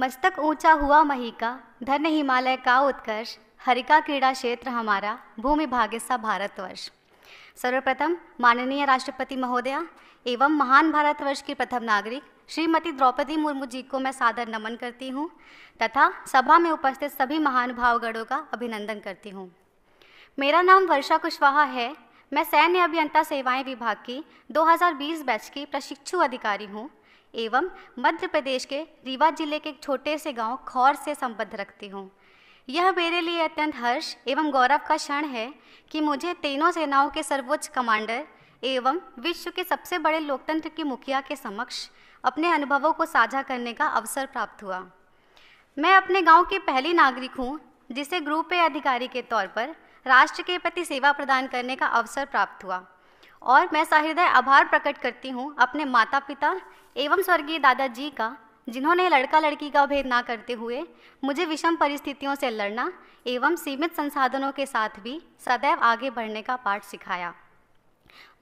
मस्तक ऊंचा हुआ महिका धन्य हिमालय का उत्कर्ष हरिका क्रीड़ा क्षेत्र हमारा भूमि भाग्य सा भारतवर्ष सर्वप्रथम माननीय राष्ट्रपति महोदया एवं महान भारतवर्ष की प्रथम नागरिक श्रीमती द्रौपदी मुर्मू जी को मैं सादर नमन करती हूँ तथा सभा में उपस्थित सभी महान का अभिनंदन करती हूँ मेरा नाम वर्षा कुशवाहा है मैं सैन्य अभियंता सेवाएं विभाग की 2020 बैच की प्रशिक्षु अधिकारी हूँ एवं मध्य प्रदेश के रीवा जिले के एक छोटे से गांव खौर से संबद्ध रखती हूँ यह मेरे लिए अत्यंत हर्ष एवं गौरव का क्षण है कि मुझे तीनों सेनाओं के सर्वोच्च कमांडर एवं विश्व के सबसे बड़े लोकतंत्र के मुखिया के समक्ष अपने अनुभवों को साझा करने का अवसर प्राप्त हुआ मैं अपने गांव की पहली नागरिक हूँ जिसे ग्रुप ए अधिकारी के तौर पर राष्ट्र के प्रति सेवा प्रदान करने का अवसर प्राप्त हुआ और मैं सहृदय आभार प्रकट करती हूँ अपने माता पिता एवं स्वर्गीय दादाजी का जिन्होंने लड़का लड़की का भेद ना करते हुए मुझे विषम परिस्थितियों से लड़ना एवं सीमित संसाधनों के साथ भी सदैव आगे बढ़ने का पाठ सिखाया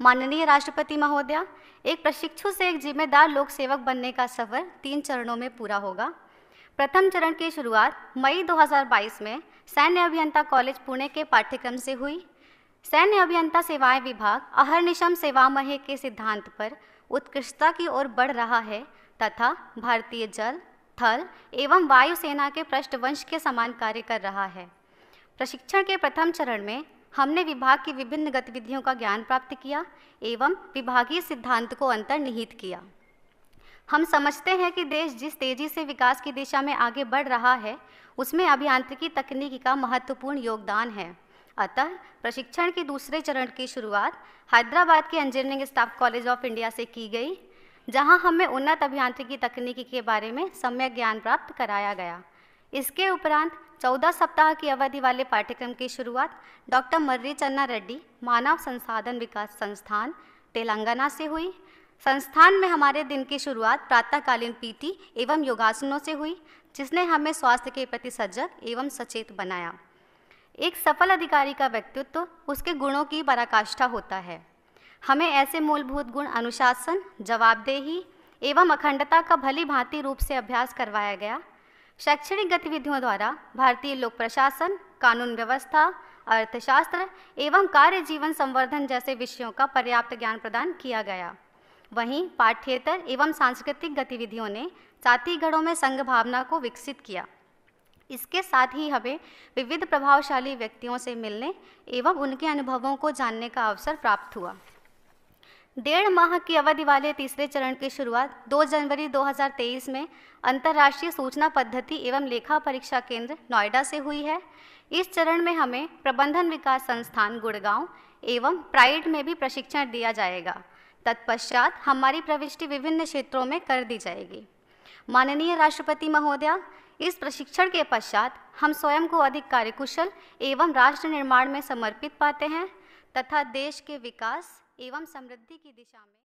माननीय राष्ट्रपति महोदया एक प्रशिक्षु से एक जिम्मेदार लोक सेवक बनने का सफर तीन चरणों में पूरा होगा प्रथम चरण की शुरुआत मई 2022 में सैन्य अभियंता कॉलेज पुणे के पाठ्यक्रम से हुई सैन्य अभियंता सेवाएं विभाग अहरनिशम सेवा महे के सिद्धांत पर उत्कृष्टता की ओर बढ़ रहा है तथा भारतीय जल थल एवं वायु सेना के पृष्ठवंश के समान कार्य कर रहा है प्रशिक्षण के प्रथम चरण में हमने विभाग की विभिन्न गतिविधियों का ज्ञान प्राप्त किया एवं विभागीय सिद्धांत को अंतर्निहित किया हम समझते हैं कि देश जिस तेजी से विकास की दिशा में आगे बढ़ रहा है उसमें अभियांत्रिकी तकनीक का महत्वपूर्ण योगदान है अतः प्रशिक्षण के दूसरे चरण की शुरुआत हैदराबाद के engineering staff college of India से की गई जहां हमें उन्नत अभियांत्रिकी तकनीकी के बारे में सम्यक ज्ञान प्राप्त कराया गया इसके उपरांत 14 सप्ताह की अवधि वाले पाठ्यक्रम की शुरुआत डॉक्टर मर्री चन्ना रेड्डी मानव संसाधन विकास संस्थान तेलंगाना से हुई संस्थान में हमारे दिन की शुरुआत प्रातःकालीन पीटी एवं योगासनों से हुई जिसने हमें स्वास्थ्य के प्रति सजग एवं सचेत बनाया एक सफल अधिकारी का व्यक्तित्व उसके गुणों की पराकाष्ठा होता है हमें ऐसे मूलभूत गुण अनुशासन जवाबदेही एवं अखंडता का भली भांति रूप से अभ्यास करवाया गया शैक्षणिक गतिविधियों द्वारा भारतीय लोक प्रशासन कानून व्यवस्था अर्थशास्त्र एवं कार्य जीवन संवर्धन जैसे विषयों का पर्याप्त ज्ञान प्रदान किया गया वहीं पाठ्येतर एवं सांस्कृतिक गतिविधियों ने जाति में संघ भावना को विकसित किया इसके साथ ही हमें विविध प्रभावशाली व्यक्तियों से मिलने एवं उनके अनुभवों को जानने का अवसर प्राप्त हुआ डेढ़ माह की अवधि वाले तीसरे चरण की शुरुआत 2 जनवरी 2023 में अंतर्राष्ट्रीय सूचना पद्धति एवं लेखा परीक्षा केंद्र नोएडा से हुई है इस चरण में हमें प्रबंधन विकास संस्थान गुड़गांव एवं प्राइड में भी प्रशिक्षण दिया जाएगा तत्पश्चात हमारी प्रविष्टि विभिन्न क्षेत्रों में कर दी जाएगी माननीय राष्ट्रपति महोदया इस प्रशिक्षण के पश्चात हम स्वयं को अधिक कार्यकुशल एवं राष्ट्र निर्माण में समर्पित पाते हैं तथा देश के विकास एवं समृद्धि की दिशा में